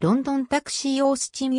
ロンドンタクシーオースチン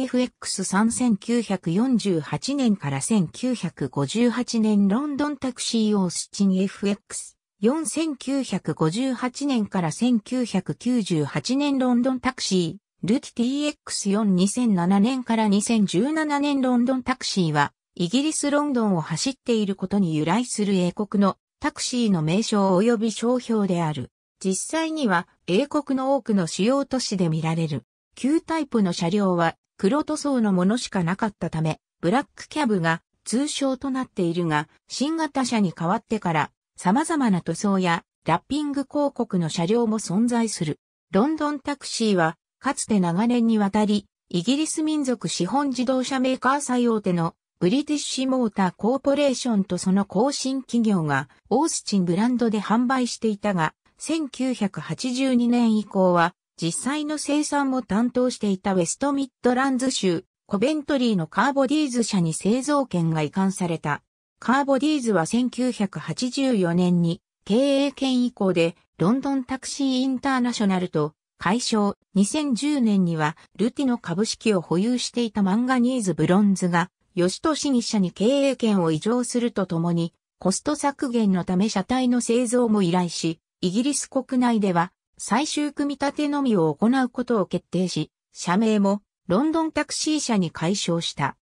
FX3948 年から1958年ロンドンタクシーオースチン FX。4958年から1998年ロンドンタクシー、ルティ TX42007 年から2017年ロンドンタクシーは、イギリスロンドンを走っていることに由来する英国のタクシーの名称及び商標である。実際には英国の多くの主要都市で見られる。旧タイプの車両は黒塗装のものしかなかったため、ブラックキャブが通称となっているが、新型車に変わってから様々な塗装やラッピング広告の車両も存在する。ロンドンタクシーは、かつて長年にわたり、イギリス民族資本自動車メーカー最大手のブリティッシュモーターコーポレーションとその後新企業がオースチンブランドで販売していたが、1982年以降は実際の生産も担当していたウェストミッドランズ州、コベントリーのカーボディーズ社に製造権が移管された。カーボディーズは1984年に経営権以降でロンドンタクシーインターナショナルと解消2010年にはルティの株式を保有していたマンガニーズブロンズが吉都市議社に経営権を移譲するとともにコスト削減のため車体の製造も依頼しイギリス国内では最終組み立てのみを行うことを決定し、社名もロンドンタクシー社に解消した。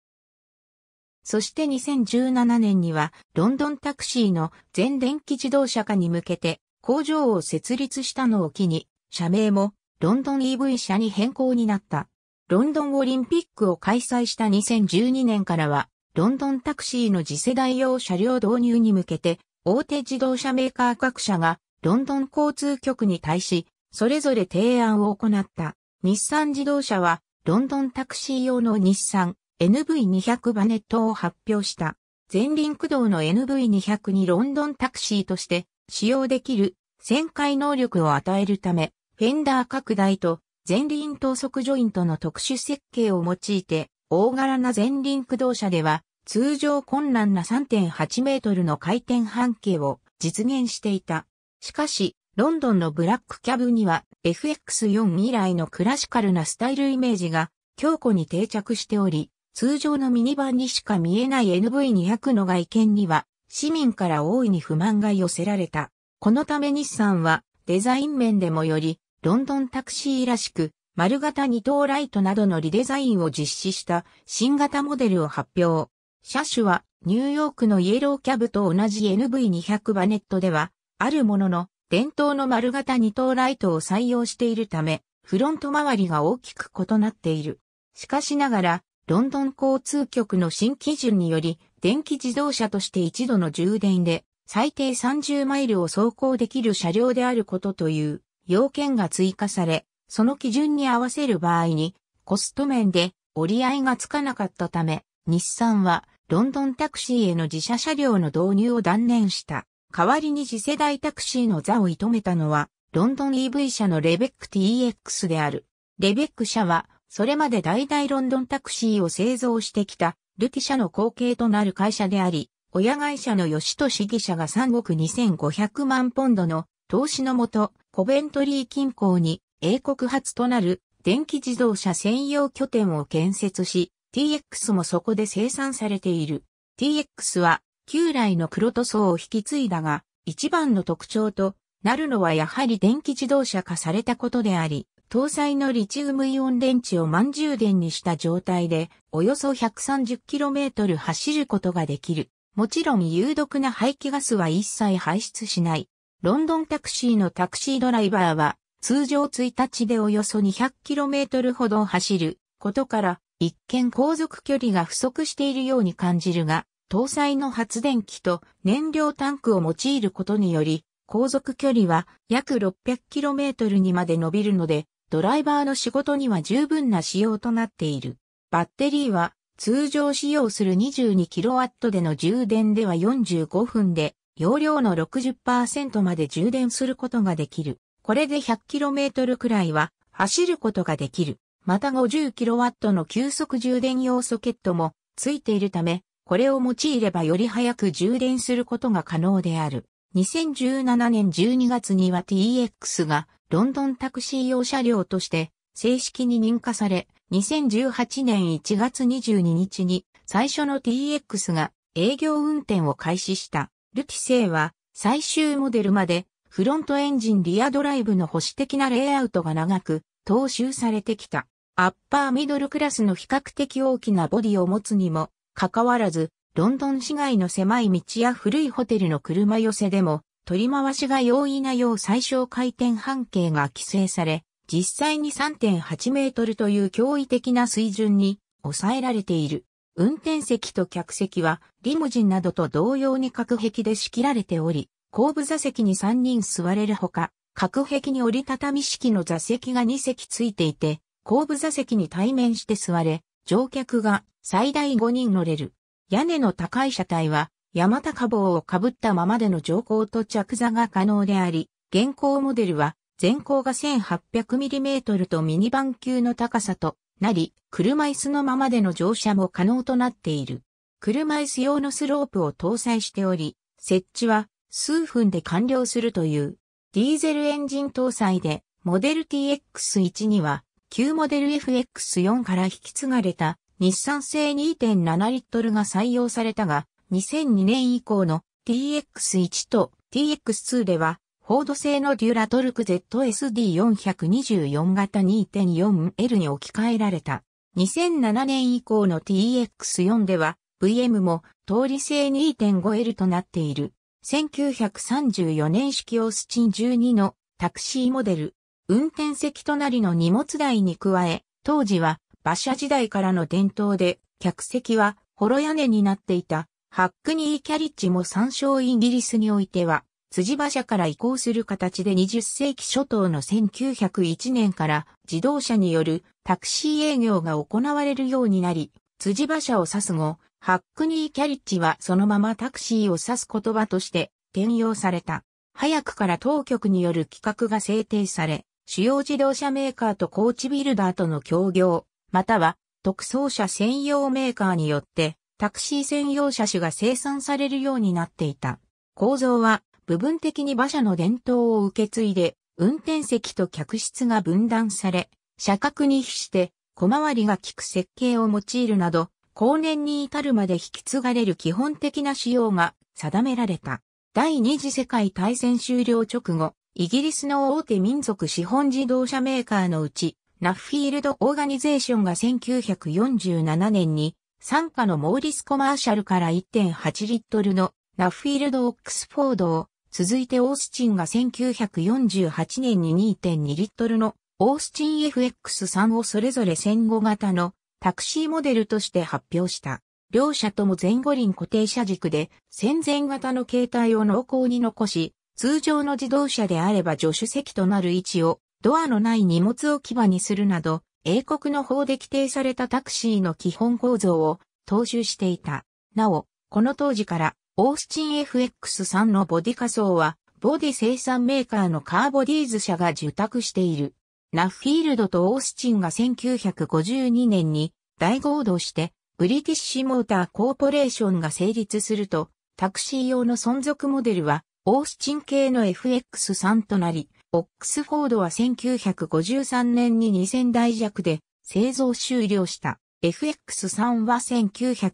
そして2017年にはロンドンタクシーの全電気自動車化に向けて工場を設立したのを機に、社名もロンドン EV 社に変更になった。ロンドンオリンピックを開催した2012年からは、ロンドンタクシーの次世代用車両導入に向けて、大手自動車メーカー各社がロンドン交通局に対し、それぞれ提案を行った。日産自動車は、ロンドンタクシー用の日産 NV200 バネットを発表した。前輪駆動の NV200 にロンドンタクシーとして使用できる旋回能力を与えるため、フェンダー拡大と前輪等速ジョイントの特殊設計を用いて、大柄な前輪駆動車では、通常困難な3.8メートルの回転半径を実現していた。しかし、ロンドンのブラックキャブには FX4 以来のクラシカルなスタイルイメージが強固に定着しており、通常のミニバンにしか見えない NV200 の外見には市民から大いに不満が寄せられた。このため日産はデザイン面でもよりロンドンタクシーらしく丸型二等ライトなどのリデザインを実施した新型モデルを発表。車種はニューヨークのイエローキャブと同じ NV200 バネットではあるものの、伝統の丸型二等ライトを採用しているため、フロント周りが大きく異なっている。しかしながら、ロンドン交通局の新基準により、電気自動車として一度の充電で、最低30マイルを走行できる車両であることという要件が追加され、その基準に合わせる場合に、コスト面で折り合いがつかなかったため、日産はロンドンタクシーへの自社車両の導入を断念した。代わりに次世代タクシーの座を射止めたのは、ロンドン EV 社のレベック TX である。レベック社は、それまで代々ロンドンタクシーを製造してきた、ルティ社の後継となる会社であり、親会社の吉利市議社が3億2500万ポンドの投資のもと、コベントリー近郊に英国初となる電気自動車専用拠点を建設し、TX もそこで生産されている。TX は旧来の黒塗装を引き継いだが、一番の特徴となるのはやはり電気自動車化されたことであり、搭載のリチウムイオン電池を満充電にした状態で、およそ 130km 走ることができる。もちろん有毒な排気ガスは一切排出しない。ロンドンタクシーのタクシードライバーは、通常1日でおよそ 200km ほど走ることから、一見航続距離が不足しているように感じるが、搭載の発電機と燃料タンクを用いることにより、航続距離は約 600km にまで伸びるので、ドライバーの仕事には十分な仕様となっている。バッテリーは通常使用する 22kW での充電では45分で容量の60%まで充電することができる。これで 100km くらいは走ることができる。また 50kW の急速充電用ソケットもついているため、これを用いればより早く充電することが可能である。2017年12月には TX がロンドンタクシー用車両として正式に認可され、2018年1月22日に最初の TX が営業運転を開始した。ルティセイは最終モデルまでフロントエンジンリアドライブの保守的なレイアウトが長く踏襲されてきた。アッパーミドルクラスの比較的大きなボディを持つにもかかわらず、ロンドン市街の狭い道や古いホテルの車寄せでも、取り回しが容易なよう最小回転半径が規制され、実際に3.8メートルという驚異的な水準に抑えられている。運転席と客席はリムジンなどと同様に隔壁で仕切られており、後部座席に3人座れるほか、隔壁に折りたたみ式の座席が2席ついていて、後部座席に対面して座れ、乗客が最大5人乗れる。屋根の高い車体は、山高帽をかぶったままでの乗降と着座が可能であり、現行モデルは、全高が 1800mm とミニバン級の高さとなり、車椅子のままでの乗車も可能となっている。車椅子用のスロープを搭載しており、設置は数分で完了するという。ディーゼルエンジン搭載で、モデル TX1 には、旧モデル FX4 から引き継がれた日産製2.7リットルが採用されたが、2002年以降の TX1 と TX2 では、フォード製のデュラトルク ZSD424 型 2.4L に置き換えられた。2007年以降の TX4 では VM も通り製 2.5L となっている。1934年式オスチン12のタクシーモデル。運転席隣の荷物台に加え、当時は馬車時代からの伝統で、客席は、ホロ屋根になっていた、ハックニーキャリッジも参照イギリスにおいては、辻馬車から移行する形で20世紀初頭の1901年から自動車によるタクシー営業が行われるようになり、辻馬車を指す後、ハックニーキャリッジはそのままタクシーを指す言葉として転用された。早くから当局による規格が制定され、主要自動車メーカーとコーチビルダーとの協業、または特装車専用メーカーによってタクシー専用車種が生産されるようになっていた。構造は部分的に馬車の伝統を受け継いで運転席と客室が分断され、車格に比して小回りが利く設計を用いるなど、後年に至るまで引き継がれる基本的な仕様が定められた。第二次世界大戦終了直後、イギリスの大手民族資本自動車メーカーのうち、ナッフィールド・オーガニゼーションが1947年に、参加のモーリス・コマーシャルから1.8リットルのナッフィールド・オックスフォードを、続いてオースチンが1948年に2.2リットルのオースチン FX3 をそれぞれ戦後型のタクシーモデルとして発表した。両者とも前後輪固定車軸で戦前型の形態を濃厚に残し、通常の自動車であれば助手席となる位置をドアのない荷物置き場にするなど、英国の法で規定されたタクシーの基本構造を踏襲していた。なお、この当時から、オースチン FX3 のボディ仮想は、ボディ生産メーカーのカーボディーズ社が受託している。ナフフィールドとオースチンが1952年に大合同して、ブリティッシュモーターコーポレーションが成立すると、タクシー用の存続モデルは、オースチン系の FX3 となり、オックスフォードは1953年に2000台弱で製造終了した。FX3 は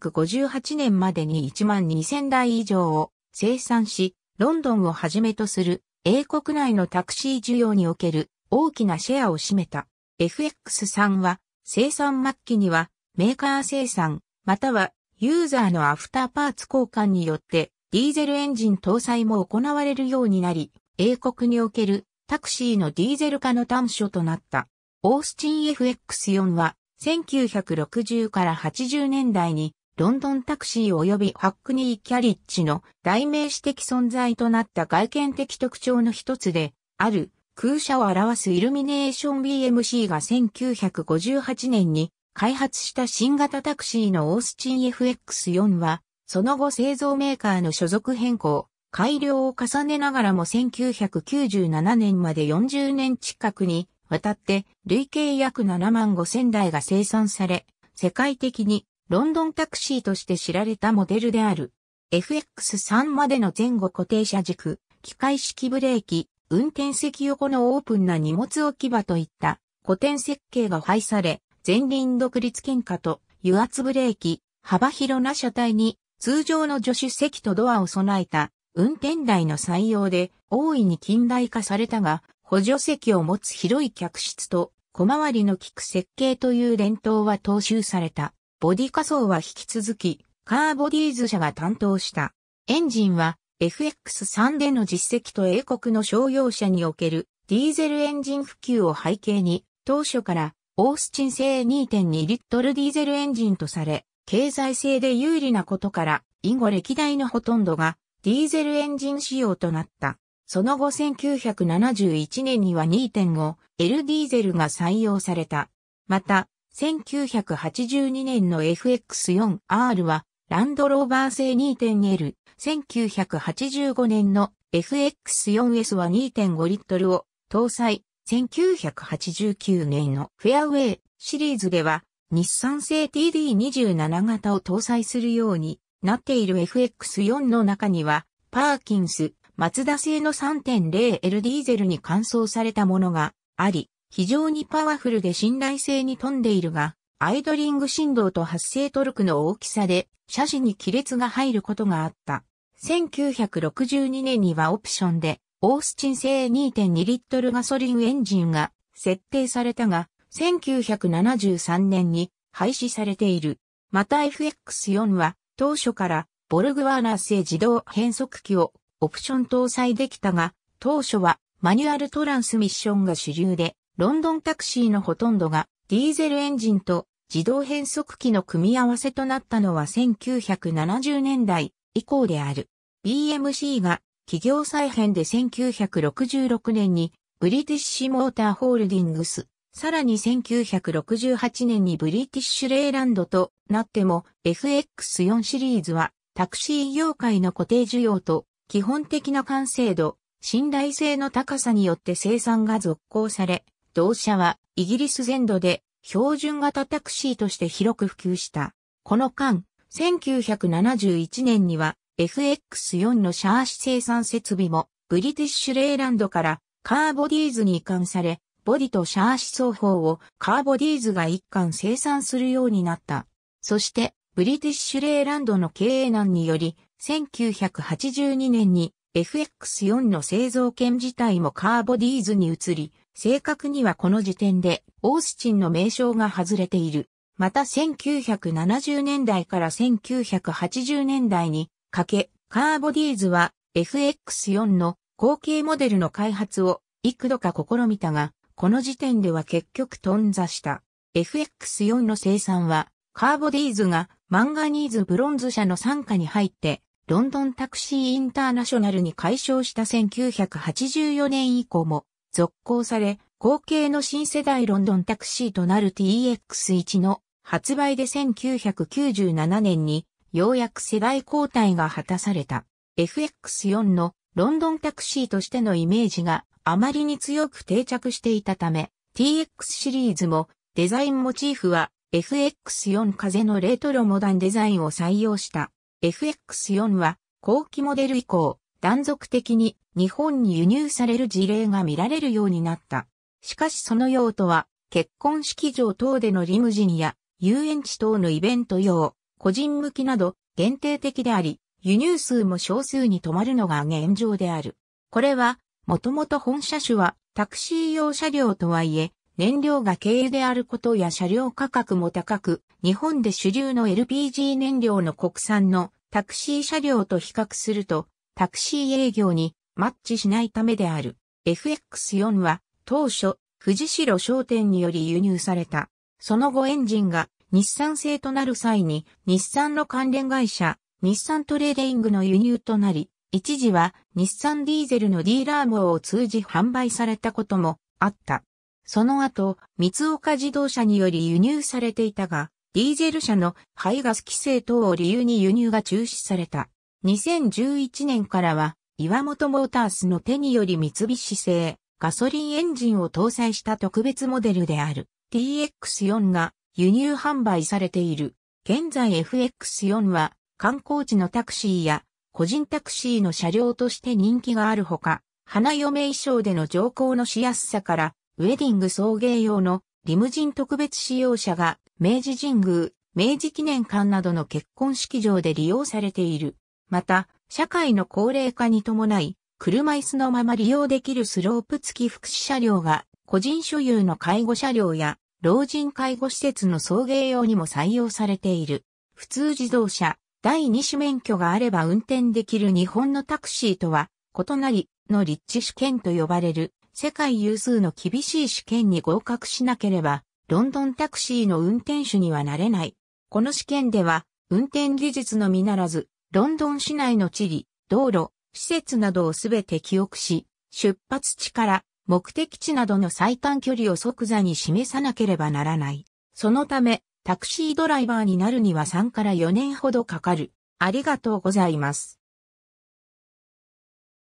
1958年までに1万2000台以上を生産し、ロンドンをはじめとする英国内のタクシー需要における大きなシェアを占めた。FX3 は生産末期にはメーカー生産またはユーザーのアフターパーツ交換によってディーゼルエンジン搭載も行われるようになり、英国におけるタクシーのディーゼル化の端緒となった。オースチン FX4 は1960から80年代にロンドンタクシー及びハックニーキャリッジの代名詞的存在となった外見的特徴の一つである空車を表すイルミネーション BMC が1958年に開発した新型タクシーのオースチン FX4 はその後製造メーカーの所属変更改良を重ねながらも1997年まで40年近くにわたって累計約7万5千台が生産され、世界的にロンドンタクシーとして知られたモデルである。FX3 までの前後固定車軸、機械式ブレーキ、運転席横のオープンな荷物置き場といった古典設計が廃され、前輪独立喧嘩と油圧ブレーキ、幅広な車体に通常の助手席とドアを備えた運転台の採用で大いに近代化されたが、補助席を持つ広い客室と小回りの利く設計という伝統は踏襲された。ボディ仮装は引き続き、カーボディーズ社が担当した。エンジンは FX3 での実績と英国の商用車におけるディーゼルエンジン普及を背景に、当初からオースチン製2.2リットルディーゼルエンジンとされ、経済性で有利なことから、以後歴代のほとんどがディーゼルエンジン仕様となった。その後1971年には 2.5L ディーゼルが採用された。また、1982年の FX4R はランドローバー製 2.L、1985年の FX4S は2.5リットルを搭載、1989年のフェアウェイシリーズでは日産製 TD27 型を搭載するようになっている FX4 の中には、パーキンス、マツダ製の 3.0L ディーゼルに換装されたものがあり、非常にパワフルで信頼性に富んでいるが、アイドリング振動と発生トルクの大きさで、車種に亀裂が入ることがあった。1962年にはオプションで、オースチン製2.2リットルガソリンエンジンが設定されたが、1973年に廃止されている。また FX4 は当初からボルグワーナー製自動変速機をオプション搭載できたが、当初はマニュアルトランスミッションが主流で、ロンドンタクシーのほとんどがディーゼルエンジンと自動変速機の組み合わせとなったのは1970年代以降である。BMC が企業再編で1966年にブリティッシュモーターホールディングスさらに1968年にブリティッシュレイランドとなっても FX4 シリーズはタクシー業界の固定需要と基本的な完成度、信頼性の高さによって生産が続行され、同社はイギリス全土で標準型タクシーとして広く普及した。この間、1971年には FX4 のシャーシ生産設備もブリティッシュレイランドからカーボディーズに移管され、ボディとシャーシ双方をカーボディーズが一貫生産するようになった。そして、ブリティッシュレーランドの経営難により、1982年に FX4 の製造権自体もカーボディーズに移り、正確にはこの時点でオースチンの名称が外れている。また1970年代から1980年代にかけ、カーボディーズは FX4 の後継モデルの開発を幾度か試みたが、この時点では結局頓挫した。FX4 の生産は、カーボディーズがマンガニーズブロンズ社の傘下に入って、ロンドンタクシーインターナショナルに解消した1984年以降も続行され、後継の新世代ロンドンタクシーとなる TX1 の発売で1997年にようやく世代交代が果たされた。FX4 のロンドンタクシーとしてのイメージがあまりに強く定着していたため、TX シリーズもデザインモチーフは FX4 風のレトロモダンデザインを採用した。FX4 は後期モデル以降、断続的に日本に輸入される事例が見られるようになった。しかしその用途は、結婚式場等でのリムジンや遊園地等のイベント用、個人向きなど限定的であり、輸入数も少数に止まるのが現状である。これはもともと本車種はタクシー用車両とはいえ、燃料が軽油であることや車両価格も高く、日本で主流の LPG 燃料の国産のタクシー車両と比較すると、タクシー営業にマッチしないためである。FX4 は当初、藤代商店により輸入された。その後エンジンが日産製となる際に、日産の関連会社、日産トレーディングの輸入となり、一時は日産ディーゼルのディーラー網を通じ販売されたこともあった。その後、三岡自動車により輸入されていたが、ディーゼル車の排ガス規制等を理由に輸入が中止された。2011年からは、岩本モータースの手により三菱製、ガソリンエンジンを搭載した特別モデルである TX4 が輸入販売されている。現在 FX4 は観光地のタクシーや個人タクシーの車両として人気があるほか、花嫁衣装での乗降のしやすさから、ウェディング送迎用のリムジン特別使用車が明治神宮、明治記念館などの結婚式場で利用されている。また、社会の高齢化に伴い、車椅子のまま利用できるスロープ付き福祉車両が、個人所有の介護車両や、老人介護施設の送迎用にも採用されている。普通自動車、第二種免許があれば運転できる日本のタクシーとは異なりの立地試験と呼ばれる世界有数の厳しい試験に合格しなければロンドンタクシーの運転手にはなれない。この試験では運転技術のみならずロンドン市内の地理、道路、施設などをすべて記憶し出発地から目的地などの最短距離を即座に示さなければならない。そのため、タクシードライバーになるには3から4年ほどかかる。ありがとうございます。